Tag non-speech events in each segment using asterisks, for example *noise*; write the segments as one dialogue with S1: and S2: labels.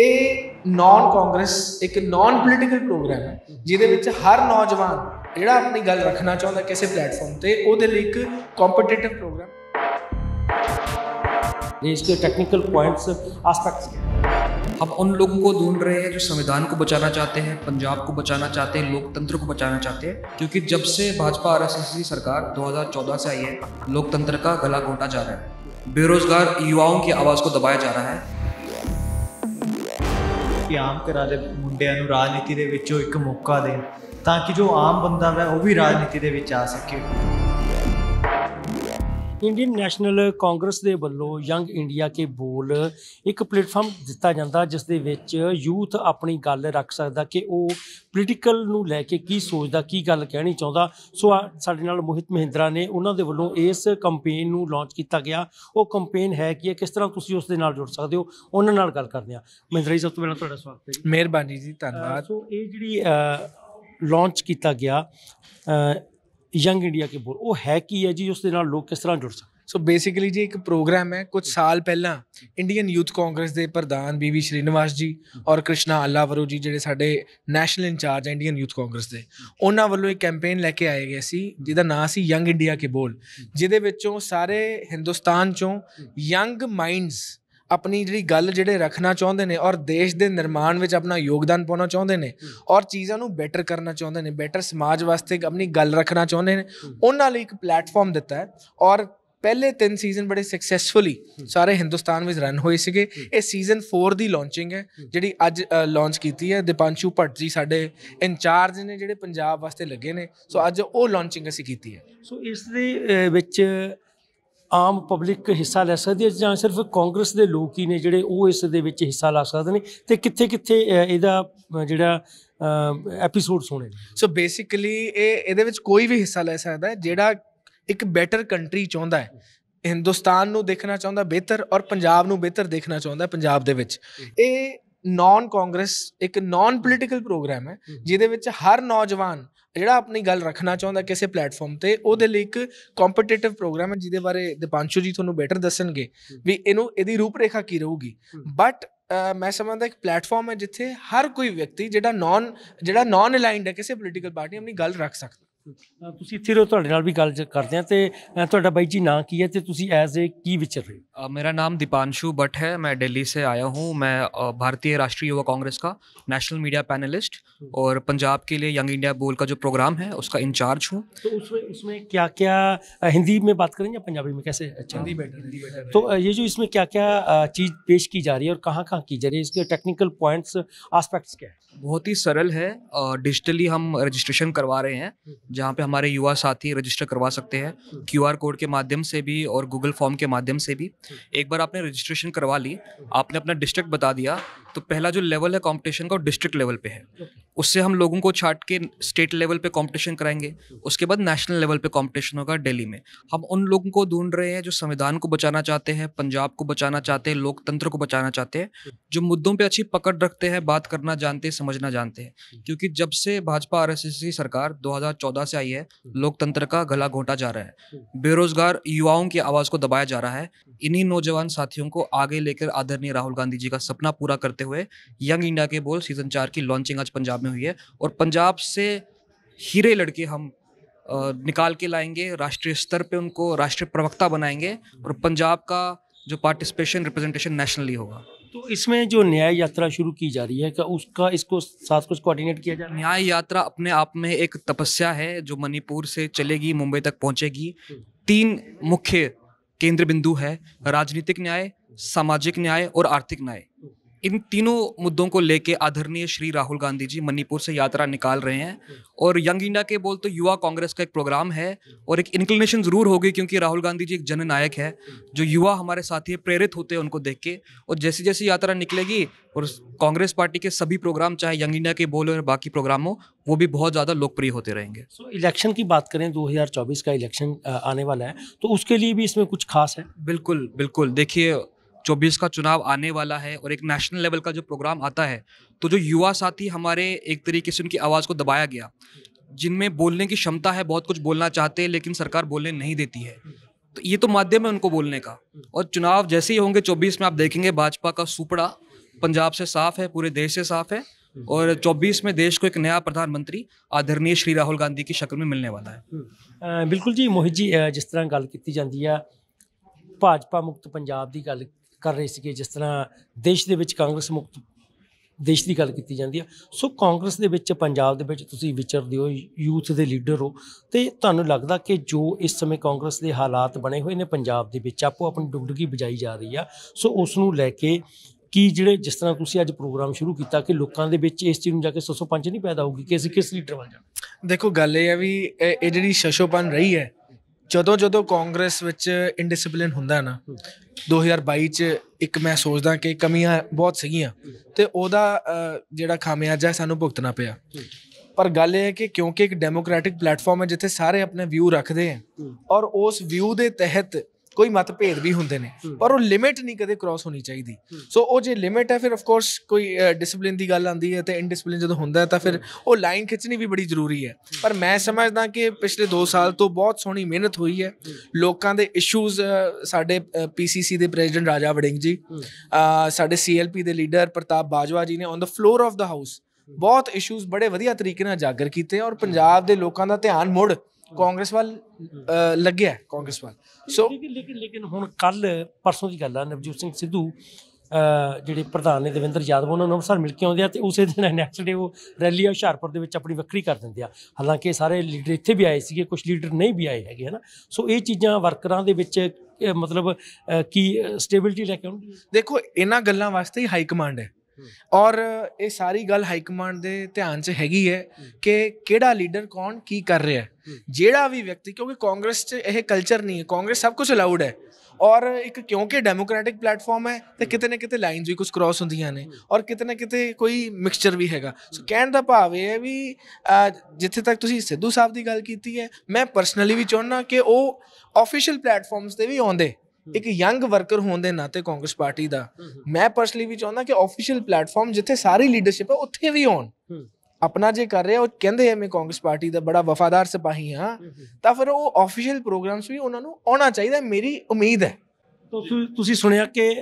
S1: ਇਹ ਨਾਨ ਕਾਂਗਰਸ ਇੱਕ non political programme ਹੈ ਜਿਹਦੇ ਵਿੱਚ ਹਰ ਨੌਜਵਾਨ ਜਿਹੜਾ ਆਪਣੀ ਗੱਲ ਰੱਖਣਾ ਚਾਹੁੰਦਾ ਕਿਸੇ ਪਲੇਟਫਾਰਮ ਤੇ ਉਹਦੇ ਲਈ ਇੱਕ ਕੰਪੀਟੀਟਿਵ ਪ੍ਰੋਗਰਾਮ
S2: ये इसके टेक्निकल पॉइंट्स एस्पेक्ट्स हम उन लोगों को ढूंढ रहे हैं जो संविधान को बचाना चाहते हैं पंजाब को बचाना चाहते हैं लोकतंत्र को बचाना चाहते हैं क्योंकि जब से भाजपा एस की सरकार 2014 से आई है लोकतंत्र का गला घोटा जा रहा है बेरोजगार युवाओं की आवाज़ को दबाया जा रहा है
S3: ਕਿ ਆਮ ਕਰਾ ਦੇ ਮੁੰਡਿਆਂ ਨੂੰ ਰਾਜਨੀਤੀ ਦੇ ਵਿੱਚੋਂ ਇੱਕ ਮੌਕਾ ਦੇਣ ਤਾਂ ਕਿ ਜੋ ਆਮ ਬੰਦਾ ਹੈ ਉਹ ਵੀ ਰਾਜਨੀਤੀ ਦੇ ਵਿੱਚ ਆ ਸਕੇ
S4: ਇੰਡੀਅਨ ਨੈਸ਼ਨਲ ਕਾਂਗਰਸ ਦੇ ਵੱਲੋਂ ਯੰਗ ਇੰਡੀਆ ਕੇ ਬੋਲ ਇੱਕ ਪਲੇਟਫਾਰਮ ਦਿੱਤਾ ਜਾਂਦਾ ਜਿਸ ਦੇ ਵਿੱਚ ਯੂਥ ਆਪਣੀ ਗੱਲ ਰੱਖ ਸਕਦਾ ਕਿ ਉਹ ਪੋਲੀਟੀਕਲ ਨੂੰ ਲੈ ਕੇ ਕੀ ਸੋਚਦਾ ਕੀ ਗੱਲ ਕਹਿਣੀ ਚਾਹੁੰਦਾ ਸੋ ਸਾਡੇ ਨਾਲ ਮੋਹਿਤ ਮਹਿੰਦਰਾ ਨੇ ਉਹਨਾਂ ਦੇ ਵੱਲੋਂ ਇਸ ਕੈਂਪੇਨ ਨੂੰ ਲਾਂਚ ਕੀਤਾ ਗਿਆ ਉਹ ਕੈਂਪੇਨ ਹੈ ਕਿ ਕਿਸ ਤਰ੍ਹਾਂ ਤੁਸੀਂ ਉਸ ਦੇ ਨਾਲ ਜੁੜ ਸਕਦੇ ਹੋ ਉਹਨਾਂ ਨਾਲ ਗੱਲ ਕਰਦੇ ਹਾਂ ਮਹਿੰਦਰਾ ਜੀ ਸਭ ਤੋਂ ਪਹਿਲਾਂ ਤੁਹਾਡਾ ਸਵਾਗਤ ਹੈ ਜੀ ਮਿਹਰਬਾਨੀ ਜੀ ਧੰਨਵਾਦ ਸੋ ਇਹ ਜਿਹੜੀ ਲਾਂਚ ਕੀਤਾ
S1: ਗਿਆ ਯੰਗ ਇੰਡੀਆ ਕੇ ਬੋਲ ਉਹ ਹੈ ਕੀ ਹੈ ਜੀ ਉਸ ਦੇ ਨਾਲ ਲੋਕ ਕਿਸ ਤਰ੍ਹਾਂ ਜੁੜ ਸਕਦੇ ਸੋ ਬੇਸਿਕਲੀ ਜੀ ਇੱਕ ਪ੍ਰੋਗਰਾਮ ਹੈ ਕੁਝ ਸਾਲ ਪਹਿਲਾਂ ਇੰਡੀਅਨ ਯੂਥ ਕਾਂਗਰਸ ਦੇ ਪ੍ਰਧਾਨ ਬੀਬੀ ਸ਼੍ਰੀਨਿਵਾਸ ਜੀ ਔਰ ਕ੍ਰਿਸ਼ਨਾ ਅੱਲਾਵਰੋ ਜੀ ਜਿਹੜੇ ਸਾਡੇ ਨੈਸ਼ਨਲ ਇੰਚਾਰਜ ਇੰਡੀਅਨ ਯੂਥ ਕਾਂਗਰਸ ਦੇ ਉਹਨਾਂ ਵੱਲੋਂ ਇੱਕ ਕੈਂਪੇਨ ਲੈ ਕੇ ਆਏ ਗਏ ਸੀ ਜਿਹਦਾ ਨਾਮ ਸੀ ਯੰਗ ਇੰਡੀਆ ਕੇ ਬੋਲ ਜਿਹਦੇ ਵਿੱਚੋਂ ਸਾਰੇ ਹਿੰਦੁਸਤਾਨ ਚੋਂ ਯੰਗ ਮਾਈਂਡਸ ਆਪਣੀ ਜਿਹੜੀ ਗੱਲ ਜਿਹੜੇ ਰੱਖਣਾ ਚਾਹੁੰਦੇ ਨੇ ਔਰ ਦੇਸ਼ ਦੇ ਨਿਰਮਾਣ ਵਿੱਚ ਆਪਣਾ ਯੋਗਦਾਨ ਪਾਉਣਾ ਚਾਹੁੰਦੇ ਨੇ ਔਰ ਚੀਜ਼ਾਂ ਨੂੰ ਬੈਟਰ ਕਰਨਾ ਚਾਹੁੰਦੇ ਨੇ ਬੈਟਰ ਸਮਾਜ ਵਾਸਤੇ ਆਪਣੀ ਗੱਲ ਰੱਖਣਾ ਚਾਹੁੰਦੇ ਨੇ ਉਹਨਾਂ ਲਈ ਇੱਕ ਪਲੇਟਫਾਰਮ ਦਿੱਤਾ ਹੈ ਔਰ ਪਹਿਲੇ 3 ਸੀਜ਼ਨ ਬੜੇ ਸਕਸੈਸਫੁਲੀ ਸਾਰੇ ਹਿੰਦੁਸਤਾਨ ਵਿੱਚ ਰਨ ਹੋਏ ਸੀਗੇ ਇਹ ਸੀਜ਼ਨ 4 ਦੀ ਲਾਂਚਿੰਗ ਹੈ ਜਿਹੜੀ ਅੱਜ ਲਾਂਚ ਕੀਤੀ ਹੈ ਦੀਪਾਂਸ਼ੂ ਭੱਟ ਜੀ ਸਾਡੇ ਇਨਚਾਰਜ ਨੇ ਜਿਹੜੇ ਪੰਜਾਬ ਵਾਸਤੇ ਲੱਗੇ ਨੇ ਸੋ ਅੱਜ ਉਹ ਲਾਂਚਿੰਗ ਅਸੀਂ ਕੀਤੀ ਹੈ
S4: ਸੋ ਇਸ ਦੇ ਵਿੱਚ ਆਮ ਪਬਲਿਕ ਹਿੱਸਾ ਲੈ ਸਕਦੀ ਹੈ ਜਾਂ ਸਿਰਫ ਕਾਂਗਰਸ ਦੇ ਲੋਕ ਹੀ ਨੇ ਜਿਹੜੇ ਉਹ ਇਸ ਦੇ ਵਿੱਚ ਹਿੱਸਾ ਲੈ ਸਕਦੇ ਨੇ
S1: ਤੇ ਕਿੱਥੇ-ਕਿੱਥੇ ਇਹਦਾ ਜਿਹੜਾ ਐਪੀਸੋਡਸ ਹੋਣੇ ਸੋ ਬੇਸਿਕਲੀ ਇਹ ਇਹਦੇ ਵਿੱਚ ਕੋਈ ਵੀ ਹਿੱਸਾ ਲੈ ਸਕਦਾ ਹੈ ਜਿਹੜਾ ਇੱਕ ਬੈਟਰ ਕੰਟਰੀ ਚਾਹੁੰਦਾ ਹੈ ਹਿੰਦੁਸਤਾਨ ਨੂੰ ਦੇਖਣਾ ਚਾਹੁੰਦਾ ਬਿਹਤਰ ਔਰ ਪੰਜਾਬ ਨੂੰ ਬਿਹਤਰ ਦੇਖਣਾ ਚਾਹੁੰਦਾ ਪੰਜਾਬ ਦੇ ਵਿੱਚ ਇਹ ਨਾਨ ਕਾਂਗਰਸ ਇੱਕ ਨਾਨ ਪੋਲੀਟੀਕਲ ਪ੍ਰੋਗਰਾਮ ਹੈ ਜਿਹਦੇ ਵਿੱਚ ਹਰ ਨੌਜਵਾਨ ਜਿਹੜਾ ਆਪਣੀ ਗੱਲ ਰੱਖਣਾ ਚਾਹੁੰਦਾ ਕਿਸੇ ਪਲੇਟਫਾਰਮ ਤੇ ਉਹਦੇ ਲਈ ਇੱਕ ਕੰਪੀਟੀਟਿਵ ਪ੍ਰੋਗਰਾਮ ਹੈ ਜਿਹਦੇ ਬਾਰੇ ਦੀਪਾਂਸ਼ੂ ਜੀ ਤੁਹਾਨੂੰ ਬੈਟਰ ਦੱਸਣਗੇ ਵੀ ਇਹਨੂੰ ਇਹਦੀ ਰੂਪਰੇਖਾ ਕੀ ਰਹੂਗੀ ਬਟ ਮੈਂ ਸਮਝਦਾ ਇੱਕ ਪਲੇਟਫਾਰਮ ਹੈ ਜਿੱਥੇ ਹਰ ਕੋਈ ਵਿਅਕਤੀ ਜਿਹੜਾ ਨਾਨ ਜਿਹੜਾ ਨਾਨ ਅਲਾਈਨਡ ਹੈ ਕਿਸੇ ਪੋਲੀਟੀਕਲ ਪਾਰਟੀ ਆਪਣੀ ਗੱਲ ਰੱਖ ਸਕਦਾ
S4: ਤੁਸੀਂ ਇੱਥੇ ਰਹੋ ਤੁਹਾਡੇ ਨਾਲ ਵੀ ਗੱਲ ਕਰਦੇ की ਤੇ ਤੁਹਾਡਾ ਬਾਈ
S2: भट्ट है मैं दिल्ली से आया हूँ मैं भारतीय राष्ट्रीय युवा कांग्रेस का नेशनल मीडिया पैनलिस्ट और पंजाब के लिए यंग इंडिया बोल का जो प्रोग्राम है उसका इंचार्ज हूँ
S4: तो उसमें उसमें
S2: क्या क्या हिंदी में बात करें या पंजाबी में कैसे
S3: अच्छा हिंदी बेटर हिंदी
S4: बेटर तो ये जो इसमें क्या क्या चीज़ पेश की जा रही है और कहाँ कहाँ की जा रही है इसके
S2: टेक्निकल पॉइंट्स आस्पेक्ट्स क्या है बहुत ही सरल है डिजिटली हम रजिस्ट्रेशन करवा रहे हैं जहाँ पे हमारे युवा साथी रजिस्टर करवा सकते हैं क्यूआर कोड के माध्यम से भी और गूगल फॉर्म के माध्यम से भी एक बार आपने रजिस्ट्रेशन करवा ली आपने अपना डिस्ट्रिक्ट बता दिया तो पहला जो लेवल है कंपटीशन का डिस्ट्रिक्ट लेवल पे है उससे हम लोगों को छाट के स्टेट लेवल पे कंपटीशन कराएंगे उसके बाद नेशनल लेवल पे कंपटीशन होगा दिल्ली में हम उन लोगों को ढूंढ रहे हैं जो संविधान को बचाना चाहते हैं पंजाब को बचाना चाहते हैं लोकतंत्र को बचाना चाहते हैं hmm. जो मुद्दों पर अच्छी पकड़ रखते हैं बात करना जानते समझना जानते हैं hmm. क्योंकि जब से भाजपा आर की सरकार दो से आई है hmm. लोकतंत्र का गला घोटा जा रहा है बेरोजगार युवाओं की आवाज़ को दबाया जा रहा है इन्हीं नौजवान साथियों को आगे लेकर आदरणीय राहुल गांधी जी का सपना पूरा करते हुए यंग इंडिया के बोल सीजन चार की लॉन्चिंग आज पंजाब में हुई है और पंजाब से हीरे लड़के हम निकाल के लाएंगे राष्ट्रीय स्तर पे उनको राष्ट्रीय प्रवक्ता बनाएंगे और पंजाब का जो पार्टिसिपेशन रिप्रेजेंटेशन नेशनली होगा तो इसमें जो न्याय यात्रा शुरू की जा रही है क्या उसका इसको साथ कुछ कोऑर्डिनेट किया जाए न्याय यात्रा अपने आप में एक तपस्या है जो मणिपुर से चलेगी मुंबई तक पहुंचेगी तीन मुख्य केंद्र बिंदु है राजनीतिक न्याय सामाजिक न्याय और आर्थिक न्याय इन तीनों मुद्दों को लेके आदरणीय श्री राहुल गांधी जी मणिपुर से यात्रा निकाल रहे हैं और यंग इंडिया के बोल तो युवा कांग्रेस का एक प्रोग्राम है और एक इंक्लिनेशन ज़रूर होगी क्योंकि राहुल गांधी जी एक जननायक है जो युवा हमारे साथी प्रेरित होते हैं उनको देख के और जैसी जैसी यात्रा निकलेगी और कांग्रेस पार्टी के सभी प्रोग्राम चाहे यंग इंडिया के बोल और बाकी प्रोग्राम हो वो भी बहुत ज़्यादा लोकप्रिय होते रहेंगे सो
S4: इलेक्शन की बात करें 2024 का इलेक्शन आने वाला है तो उसके लिए भी इसमें कुछ खास
S2: है बिल्कुल बिल्कुल देखिए चौबीस का चुनाव आने वाला है और एक नेशनल लेवल का जो प्रोग्राम आता है तो जो युवा साथी हमारे एक तरीके से उनकी आवाज़ को दबाया गया जिनमें बोलने की क्षमता है बहुत कुछ बोलना चाहते हैं लेकिन सरकार बोलने नहीं देती है तो ये तो माध्यम है उनको बोलने का और चुनाव जैसे ही होंगे चौबीस में आप देखेंगे भाजपा का सुपड़ा पंजाब से साफ है पूरे देश से साफ है और 24 में देश को एक नया प्रधानमंत्री आदरणीय श्री राहुल गांधी की शक्ल में मिलने वाला
S4: है बिल्कुल जी मोहित जी जिस तरह गल की जाती है भाजपा मुक्त पंजाब की गल ਕਰ ਰਹੇ ਸੀਗੇ ਜਿਸ ਤਰ੍ਹਾਂ ਦੇਸ਼ ਦੇ ਵਿੱਚ ਕਾਂਗਰਸ ਮੁਕਤ ਦੇਸ਼ ਦੀ ਗੱਲ ਕੀਤੀ ਜਾਂਦੀ ਆ ਸੋ ਕਾਂਗਰਸ ਦੇ ਵਿੱਚ ਪੰਜਾਬ ਦੇ ਵਿੱਚ ਤੁਸੀਂ ਵਿਚਰਦੇ ਹੋ ਯੂਥ ਦੇ ਲੀਡਰ ਹੋ ਤੇ ਤੁਹਾਨੂੰ ਲੱਗਦਾ ਕਿ ਜੋ ਇਸ ਸਮੇਂ ਕਾਂਗਰਸ ਦੇ ਹਾਲਾਤ ਬਣੇ ਹੋਏ ਨੇ ਪੰਜਾਬ ਦੇ ਵਿੱਚ ਆਪੋ ਆਪਣੀ ਡੁਗਡਗੀ ਬਜਾਈ ਜਾ ਰਹੀ ਆ ਸੋ ਉਸ ਨੂੰ ਲੈ ਕੇ ਕੀ ਜਿਹੜੇ ਜਿਸ ਤਰ੍ਹਾਂ ਤੁਸੀਂ ਅੱਜ
S1: ਪ੍ਰੋਗਰਾਮ ਸ਼ੁਰੂ ਕੀਤਾ ਕਿ ਲੋਕਾਂ ਦੇ ਵਿੱਚ ਇਸ ਚੀਜ਼ ਨੂੰ ਜਾ ਕੇ 605 ਨਹੀਂ ਪੈਦਾ ਹੋਊਗੀ ਕਿ ਅਸੀਂ ਕਿਸ ਲੀਡਰ ਬਣ ਜਾਣਾ ਦੇਖੋ ਗੱਲ ਇਹ ਆ ਵੀ ਇਹ ਜਿਹੜੀ ਸ਼ਸ਼ੋਪਨ ਰਹੀ ਹੈ ਜਦੋਂ ਜਦੋਂ ਕਾਂਗਰਸ ਵਿੱਚ ਇਨਡਿਸਪਲਿਨ ਹੁੰਦਾ ਨਾ 2022 ਚ ਇੱਕ ਮੈਂ ਸੋਚਦਾ ਕਿ ਕਮੀਆਂ ਬਹੁਤ ਸੀਗੀਆਂ ਤੇ ਉਹਦਾ ਜਿਹੜਾ ਖਾਮਿਆਜਾ ਸਾਨੂੰ ਭੁਗਤਣਾ ਪਿਆ ਪਰ ਗੱਲ ਇਹ ਹੈ ਕਿ ਕਿਉਂਕਿ ਇੱਕ ਡੈਮੋਕ੍ਰੈਟਿਕ ਪਲੇਟਫਾਰਮ ਹੈ ਜਿੱਥੇ ਸਾਰੇ ਆਪਣੇ ਵਿਊ ਰੱਖਦੇ ਹਨ ਔਰ ਉਸ ਵਿਊ ਦੇ ਤਹਿਤ ਕੋਈ ਮਤਭੇਦ ਵੀ ਹੁੰਦੇ ਨੇ ਪਰ ਉਹ ਲਿਮਿਟ ਨਹੀਂ ਕਦੇ ਕ੍ਰਾਸ ਹੋਣੀ ਚਾਹੀਦੀ ਸੋ ਉਹ ਜੇ ਲਿਮਿਟ ਹੈ ਫਿਰ ਆਫ ਕੋਰਸ ਕੋਈ ਡਿਸਪਲਿਨ ਦੀ ਗੱਲ ਆਉਂਦੀ ਹੈ ਤੇ ਇਨਡਿਸਪਲਿਨ ਜਦੋਂ ਹੁੰਦਾ ਹੈ ਤਾਂ ਫਿਰ ਉਹ ਲਾਈਨ ਖਿੱਚਣੀ ਵੀ ਬੜੀ ਜ਼ਰੂਰੀ ਹੈ ਪਰ ਮੈਂ ਸਮਝਦਾ ਕਿ ਪਿਛਲੇ 2 ਸਾਲ ਤੋਂ ਬਹੁਤ ਸੋਹਣੀ ਮਿਹਨਤ ਹੋਈ ਹੈ ਲੋਕਾਂ ਦੇ ਇਸ਼ੂਜ਼ ਸਾਡੇ ਪੀਸੀਸੀ ਦੇ ਪ੍ਰੈਜ਼ੀਡੈਂਟ ਰਾਜਾ ਵੜਿੰਗ ਜੀ ਸਾਡੇ ਸੀਐਲਪੀ ਦੇ ਲੀਡਰ ਪ੍ਰਤਾਪ ਬਾਜਵਾ ਜੀ ਨੇ on the floor of the house ਬਹੁਤ ਇਸ਼ੂਜ਼ ਬੜੇ ਵਧੀਆ ਤਰੀਕੇ ਨਾਲ ਜਾਗਰ ਕੀਤੇ ਔਰ ਪੰਜਾਬ ਦੇ ਲੋਕਾਂ ਦਾ ਧਿਆਨ ਮੁੜ ਕਾਂਗਰਸ ਵੱਲ ਲੱਗਿਆ ਕਾਂਗਰਸ ਵੱਲ ਸੋ
S4: ਲੇਕਿਨ ਲੇਕਿਨ ਹੁਣ ਕੱਲ ਪਰਸੋਂ ਦੀ ਗੱਲ ਆ ਨਵਜੋਤ ਸਿੰਘ ਸਿੱਧੂ ਜਿਹੜੇ ਪ੍ਰਧਾਨ ਨੇ ਦਵਿੰਦਰ ਯਾਦਵ ਉਹਨਾਂ ਨੂੰ ਸਰ ਮਿਲ ਕੇ ਆਉਂਦੇ ਆ ਤੇ ਉਸੇ ਦਿਨ *laughs* ਨੈਕਸਟ ਡੇ ਉਹ ਰੈਲੀ ਆ ਹੁਸ਼ਿਆਰਪੁਰ ਦੇ ਵਿੱਚ ਆਪਣੀ ਵੱਖਰੀ ਕਰ ਦਿੰਦੇ ਆ ਹਾਲਾਂਕਿ ਸਾਰੇ ਲੀਡਰ ਇੱਥੇ ਵੀ ਆਏ ਸੀਗੇ ਕੁਝ ਲੀਡਰ ਨਹੀਂ ਵੀ ਆਏ ਹੈਗੇ ਹਨਾ ਸੋ ਇਹ ਚੀਜ਼ਾਂ ਵਰਕਰਾਂ ਦੇ ਵਿੱਚ
S1: ਮਤਲਬ ਕੀ ਸਟੇਬਿਲਟੀ ਲੈ ਕੇ ਆਉਂਦੀ ਦੇਖੋ ਇਹਨਾਂ ਗੱਲਾਂ ਵਾਸਤੇ ਹੀ ਹਾਈ ਕਮਾਂਡ ਹੈ ਔਰ ਇਹ ਸਾਰੀ ਗੱਲ ਹਾਈ ਕਮਾਂਡ ਦੇ ਧਿਆਨ 'ਚ ਹੈਗੀ ਹੈ ਕਿ ਕਿਹੜਾ ਲੀਡਰ ਕੌਣ ਕੀ ਕਰ ਰਿਹਾ ਹੈ ਜਿਹੜਾ ਵੀ ਵਿਅਕਤੀ ਕਿਉਂਕਿ ਕਾਂਗਰਸ 'ਚ ਇਹ ਕਲਚਰ ਨਹੀਂ ਹੈ ਕਾਂਗਰਸ ਸਭ ਕੁਝ ਅਲਾਉਡ ਹੈ ਔਰ ਇੱਕ ਕਿਉਂਕਿ ਡੈਮੋਕ੍ਰੈਟਿਕ ਪਲੇਟਫਾਰਮ ਹੈ ਤੇ ਕਿਤੇ ਨਾ ਕਿਤੇ ਲਾਈਨਸ ਵੀ ਕੁਝ ਕ੍ਰਾਸ ਹੁੰਦੀਆਂ ਨੇ ਔਰ ਕਿਤੇ ਨਾ ਕਿਤੇ ਕੋਈ ਮਿਕਸਚਰ ਵੀ ਹੈਗਾ ਸੋ ਕਹਿਣ ਦਾ ਭਾਵ ਇਹ ਹੈ ਵੀ ਜਿੱਥੇ ਤੱਕ ਤੁਸੀਂ ਸਿੱਧੂ ਸਾਹਿਬ ਦੀ ਗੱਲ ਕੀਤੀ ਹੈ ਮੈਂ ਪਰਸਨਲੀ ਵੀ ਚਾਹੁੰਦਾ ਕਿ ਉਹ ਆਫੀਸ਼ੀਅਲ ਪਲੇਟਫਾਰਮਸ ਤੇ ਵੀ ਆਉਂਦੇ ਇੱਕ ਯੰਗ ਵਰਕਰ ਹੋਣ ਦੇ ਨਾਤੇ ਕਾਂਗਰਸ ਪਾਰਟੀ ਦਾ ਮੈਂ ਪਰਸਨਲੀ ਵੀ ਚਾਹੁੰਦਾ ਕਿ ਆਫੀਸ਼ੀਅਲ ਪਲੇਟਫਾਰਮ ਜਿੱਥੇ ਸਾਰੀ ਲੀਡਰਸ਼ਿਪ ਹੈ ਉੱਥੇ ਵੀ ਹੋਣ ਆਪਣਾ ਜੇ ਕਰ ਰਿਹਾ ਉਹ ਕਹਿੰਦੇ ਐ ਮੈਂ ਕਾਂਗਰਸ ਪਾਰਟੀ ਦਾ ਬੜਾ ਵਫਾਦਾਰ ਸਿਪਾਹੀ ਆ ਤਾਂ ਫਿਰ ਉਹ ਆਫੀਸ਼ੀਅਲ ਪ੍ਰੋਗਰਾਮਸ ਵੀ ਉਹਨਾਂ ਨੂੰ ਆਉਣਾ ਚਾਹੀਦਾ ਮੇਰੀ ਉਮੀਦ
S4: ਹੈ ਤੁਸੀਂ ਸੁਣਿਆ ਕਿ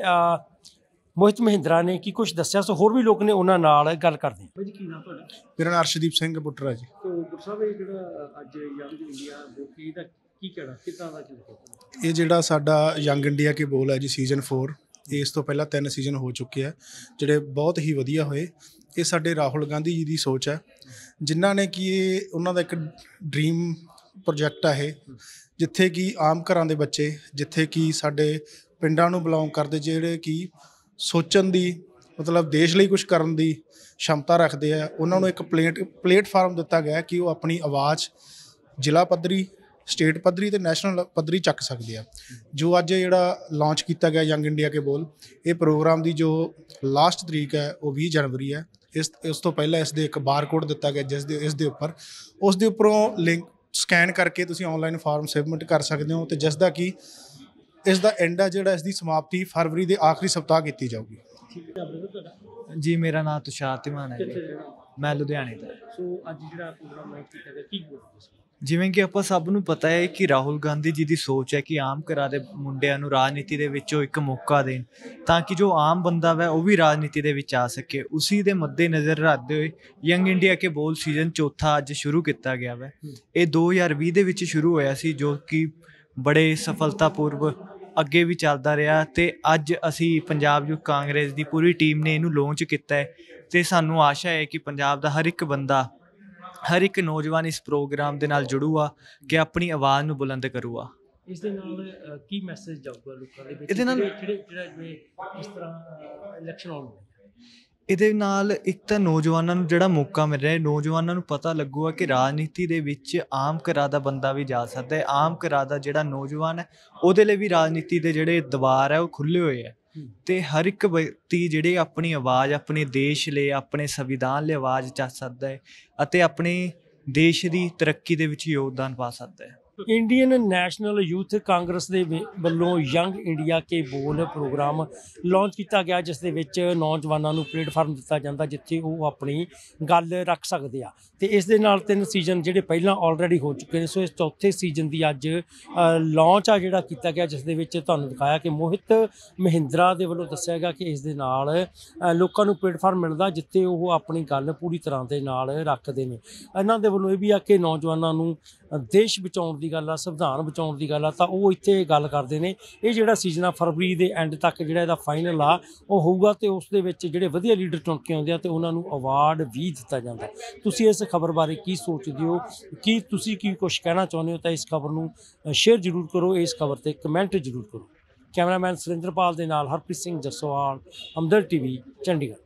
S4: ਮੋਹਿਤ ਮਹਿੰਦਰਾ ਨੇ ਕੀ ਕੁਝ ਦੱਸਿਆ ਸੋ ਹੋਰ ਵੀ ਲੋਕ ਨੇ ਉਹਨਾਂ ਨਾਲ ਗੱਲ ਕਰਦੇ ਆ ਜੀ ਕੀ ਨਾਮ ਤੁਹਾਡਾ ਮੇਰਾ ਨਾਮ ਅਰਸ਼ਦੀਪ ਸਿੰਘ ਪੁੱਤਰਾ ਜੀ ਤੋਂ ਗੁਰਸਾਹਿਬ ਜਿਹੜਾ ਅੱਜ ਯੰਗ ਇੰਡੀਆ ਬੋਕੀ ਦਾ ਕੀ ਕਹਿਣਾ ਕਿਦਾਂ ਦਾ ਕਿਰਦਾਰ
S1: ਇਹ ਜਿਹੜਾ ਸਾਡਾ ਯੰਗ ਇੰਡੀਆ ਕੇ ਬੋਲ ਹੈ ਜੀ ਸੀਜ਼ਨ 4 ਇਸ ਤੋਂ ਪਹਿਲਾਂ ਤਿੰਨ ਸੀਜ਼ਨ ਹੋ ਚੁੱਕੇ ਆ ਜਿਹੜੇ ਬਹੁਤ ਹੀ ਵਧੀਆ ਹੋਏ ਇਹ ਸਾਡੇ ਰਾਹੁਲ ਗਾਂਧੀ ਜੀ ਦੀ ਸੋਚ ਹੈ ਜਿਨ੍ਹਾਂ ਨੇ ਕਿ ਇਹ ਉਹਨਾਂ ਦਾ ਇੱਕ ਡ੍ਰੀਮ ਪ੍ਰੋਜੈਕਟ ਆ ਇਹ ਜਿੱਥੇ ਕਿ ਆਮ ਘਰਾਂ ਦੇ ਬੱਚੇ ਜਿੱਥੇ ਕਿ ਸਾਡੇ ਪਿੰਡਾਂ ਨੂੰ ਬਿਲੋਂਗ ਕਰਦੇ ਜਿਹੜੇ ਕਿ ਸੋਚਣ ਦੀ ਮਤਲਬ ਦੇਸ਼ ਲਈ ਕੁਝ ਕਰਨ ਦੀ ਸ਼ਮਤਾ ਰੱਖਦੇ ਆ ਉਹਨਾਂ ਨੂੰ ਇੱਕ ਪਲੇਟ ਪਲੇਟਫਾਰਮ ਦਿੱਤਾ ਗਿਆ ਕਿ ਉਹ ਆਪਣੀ ਆਵਾਜ਼ ਜ਼ਿਲ੍ਹਾ ਪੱਧਰੀ ਸਟੇਟ ਪੱਧਰੀ ਤੇ ਨੈਸ਼ਨਲ ਪੱਧਰੀ ਚੱਕ ਸਕਦੇ ਆ ਜੋ ਅੱਜ ਜਿਹੜਾ ਲਾਂਚ ਕੀਤਾ ਗਿਆ ਯੰਗ ਇੰਡੀਆ ਕੇ ਬੋਲ ਇਹ ਪ੍ਰੋਗਰਾਮ ਦੀ ਜੋ ਲਾਸਟ ਤਰੀਕ ਹੈ ਉਹ 20 ਜਨਵਰੀ ਹੈ ਇਸ ਉਸ ਤੋਂ ਪਹਿਲਾਂ ਇਸ ਦੇ ਇੱਕ ਬਾਰਕੋਡ ਦਿੱਤਾ ਗਿਆ ਜਿਸ ਦੇ ਇਸ ਦੇ ਉੱਪਰ ਉਸ ਦੇ ਉੱਪਰੋਂ ਲਿੰਕ ਸਕੈਨ ਕਰਕੇ ਤੁਸੀਂ ਆਨਲਾਈਨ ਫਾਰਮ ਸਬਮਿਟ ਕਰ ਸਕਦੇ ਹੋ ਤੇ ਜਿਸ ਦਾ ਕੀ ਇਸ ਦਾ
S3: ਐਂਡ ਹੈ ਜਿਹੜਾ ਇਸ ਦੀ ਸਮਾਪਤੀ ਫਰਵਰੀ ਦੇ ਆਖਰੀ ਸਪਤਾਹ ਕੀਤੀ ਜਾਊਗੀ ਜੀ ਮੇਰਾ ਨਾਮ ਤੁਸ਼ਾਰ ਤਿਮਾਨ ਹੈ ਮੈਂ ਲੁਧਿਆਣੇ ਦਾ
S4: ਸੋ ਅੱਜ ਜਿਹੜਾ ਪ੍ਰੋਗਰਾਮ ਲਾਈਵ ਕੀਤਾ ਗਿਆ ਕੀ ਹੈ
S3: ਜਿਵੇਂ ਕਿ ਆਪਾਂ ਸਭ ਨੂੰ ਪਤਾ ਹੈ ਕਿ ਰਾਹੁਲ ਗਾਂਧੀ ਜੀ ਦੀ ਸੋਚ ਹੈ ਕਿ ਆਮ ਘਰਾਂ ਦੇ ਮੁੰਡਿਆਂ ਨੂੰ ਰਾਜਨੀਤੀ ਦੇ ਵਿੱਚੋਂ ਇੱਕ ਮੌਕਾ ਦੇਣ ਤਾਂ ਕਿ ਜੋ ਆਮ ਬੰਦਾ ਵੈ ਉਹ ਵੀ ਰਾਜਨੀਤੀ ਦੇ ਵਿੱਚ ਆ ਸਕੇ ਉਸੇ ਦੇ ਮੱਦੇ ਨਜ਼ਰ ਰੱਖਦੇ ਹੋਏ ਯੰਗ ਇੰਡੀਆ ਕੇ ਬੋਲ ਸੀਜ਼ਨ ਚੌਥਾ ਅੱਜ ਸ਼ੁਰੂ ਕੀਤਾ ਗਿਆ ਵੈ ਇਹ 2020 ਦੇ ਵਿੱਚ ਸ਼ੁਰੂ ਹੋਇਆ ਸੀ ਜੋ ਕਿ ਬੜੇ ਸਫਲਤਾਪੂਰਵ ਅੱਗੇ ਵੀ ਚੱਲਦਾ ਰਿਹਾ ਤੇ ਅੱਜ ਅਸੀਂ ਪੰਜਾਬ ਯੂਥ ਕਾਂਗਰਸ ਦੀ ਪੂਰੀ ਟੀਮ ਨੇ ਇਹਨੂੰ ਲਾਂਚ ਕੀਤਾ ਹੈ ਤੇ ਸਾਨੂੰ ਆਸ਼ਾ ਹੈ ਕਿ ਪੰਜਾਬ ਦਾ ਹਰ ਇੱਕ ਬੰਦਾ ਹਰ ਇੱਕ ਨੌਜਵਾਨ ਇਸ ਪ੍ਰੋਗਰਾਮ ਦੇ ਨਾਲ ਜੁੜੂਆ ਕਿ ਆਪਣੀ ਆਵਾਜ਼ ਨੂੰ ਬੁਲੰਦ ਕਰੂਆ
S4: ਇਸ ਦੇ ਨਾਲ ਕੀ ਮੈਸੇਜ ਜਾਊਗਾ ਲੋਕਾਂ ਦੇ ਵਿੱਚ ਇਹਦੇ ਨਾਲ ਜਿਹੜੇ ਜਿਹੜਾ ਜਿਵੇਂ ਇਸ ਤਰ੍ਹਾਂ ਇਲੈਕਸ਼ਨ ਆਉਣ
S3: ਇਹਦੇ ਨਾਲ ਇੱਕ ਤਾਂ ਨੌਜਵਾਨਾਂ ਨੂੰ ਜਿਹੜਾ ਮੌਕਾ ਮਿਲ ਰਿਹਾ ਹੈ ਨੌਜਵਾਨਾਂ ਨੂੰ ਪਤਾ ਲੱਗੂਗਾ ਕਿ ਰਾਜਨੀਤੀ ਦੇ ਵਿੱਚ ਆਮ ਘਰਾਂ ਦਾ ਬੰਦਾ ਵੀ ਜਾ ਸਕਦਾ ਹੈ ਆਮ ਘਰਾਂ ਦਾ ਜਿਹੜਾ ਨੌਜਵਾਨ ਹੈ ਉਹਦੇ ਲਈ ਵੀ ਰਾਜਨੀਤੀ ਦੇ ਜਿਹੜੇ ਦਵਾਰ ਹੈ ਉਹ ਖੁੱਲੇ ਹੋਏ ਹੈ ਤੇ ਹਰ ਇੱਕ ਵਿਅਕਤੀ ਜਿਹੜੇ ਆਪਣੀ ਆਵਾਜ਼ ਆਪਣੇ ਦੇਸ਼ ਲਈ ਆਪਣੇ ਸੰਵਿਧਾਨ ਲਈ ਆਵਾਜ਼ ਚੱਕ ਸਕਦਾ ਹੈ ਅਤੇ ਆਪਣੇ ਦੇਸ਼ ਦੀ ਤਰੱਕੀ ਦੇ ਵਿੱਚ ਯੋਗਦਾਨ ਪਾ ਸਕਦਾ ਹੈ
S4: ਇੰਡੀਅਨ ਨੈਸ਼ਨਲ ਯੂਥ ਕਾਂਗਰਸ ਦੇ ਵੱਲੋਂ ਯੰਗ ਇੰਡੀਆ ਕੇ ਬੋਲ ਪ੍ਰੋਗਰਾਮ ਲਾਂਚ ਕੀਤਾ ਗਿਆ ਜਿਸ ਦੇ ਵਿੱਚ ਨੌਜਵਾਨਾਂ ਨੂੰ ਪਲੇਟਫਾਰਮ ਦਿੱਤਾ ਜਾਂਦਾ ਜਿੱਥੇ ਉਹ ਆਪਣੀ ਗੱਲ ਰੱਖ ਸਕਦੇ ਆ ਤੇ ਇਸ ਦੇ ਨਾਲ ਤਿੰਨ ਸੀਜ਼ਨ ਜਿਹੜੇ ਪਹਿਲਾਂ ਆਲਰੇਡੀ ਹੋ ਚੁੱਕੇ ਨੇ ਸੋ ਇਸ ਚੌਥੇ ਸੀਜ਼ਨ ਦੀ ਅੱਜ ਲਾਂਚ ਆ ਜਿਹੜਾ ਕੀਤਾ ਗਿਆ ਜਿਸ ਦੇ ਵਿੱਚ ਤੁਹਾਨੂੰ ਦਿਖਾਇਆ ਕਿ ਮੋਹਿਤ ਮਹਿੰਦਰਾ ਦੇ ਵੱਲੋਂ ਦੱਸਿਆ ਗਿਆ ਕਿ ਇਸ ਦੇ ਨਾਲ ਲੋਕਾਂ ਨੂੰ ਪਲੇਟਫਾਰਮ ਮਿਲਦਾ ਜਿੱਥੇ ਉਹ ਆਪਣੀ ਗੱਲ ਪੂਰੀ ਤਰ੍ਹਾਂ ਦੇ ਨਾਲ ਰੱਖਦੇ ਨੇ ਇਹਨਾਂ ਦੇ ਵੱਲੋਂ ਇਹ ਵੀ ਆ ਕਿ ਨੌਜਵਾਨਾਂ ਨੂੰ ਦੇਸ਼ ਬਚਾਉਣ ਦੀ ਗੱਲ ਆ ਸੰਵਿਧਾਨ ਬਚਾਉਣ ਦੀ ਗੱਲ ਆ ਤਾਂ ਉਹ ਇੱਥੇ ਗੱਲ ਕਰਦੇ ਨੇ ਇਹ ਜਿਹੜਾ ਸੀਜ਼ਨ ਆ ਫਰਵਰੀ ਦੇ ਐਂਡ ਤੱਕ ਜਿਹੜਾ ਇਹਦਾ ਫਾਈਨਲ ਆ ਉਹ ਹੋਊਗਾ ਤੇ ਉਸ ਦੇ ਵਿੱਚ ਜਿਹੜੇ ਵਧੀਆ ਲੀਡਰ ਚੁਣ ਕੇ ਆਉਂਦੇ ਆ ਤੇ ਉਹਨਾਂ ਨੂੰ ਅਵਾਰਡ ਵੀ ਦਿੱਤਾ ਜਾਂਦਾ ਤੁਸੀਂ ਇਸ ਖਬਰ ਬਾਰੇ ਕੀ ਸੋਚਦੇ ਹੋ ਕੀ ਤੁਸੀਂ ਕੀ ਕੁਝ ਕਹਿਣਾ ਚਾਹੁੰਦੇ ਹੋ ਤਾਂ ਇਸ ਖਬਰ ਨੂੰ ਸ਼ੇਅਰ ਜ਼ਰੂਰ ਕਰੋ ਇਸ ਖਬਰ ਤੇ ਕਮੈਂਟ ਜ਼ਰੂਰ ਕਰੋ ਕੈਮਰਾਮੈਨ ਸੁਰਿੰਦਰਪਾਲ ਦੇ ਨਾਲ ਹਰਪ੍ਰੀਤ ਸਿੰਘ ਜਸਵਾਲ ਅਮਦਰ ਟੀਵੀ ਚੰਡੀਗੜ੍ਹ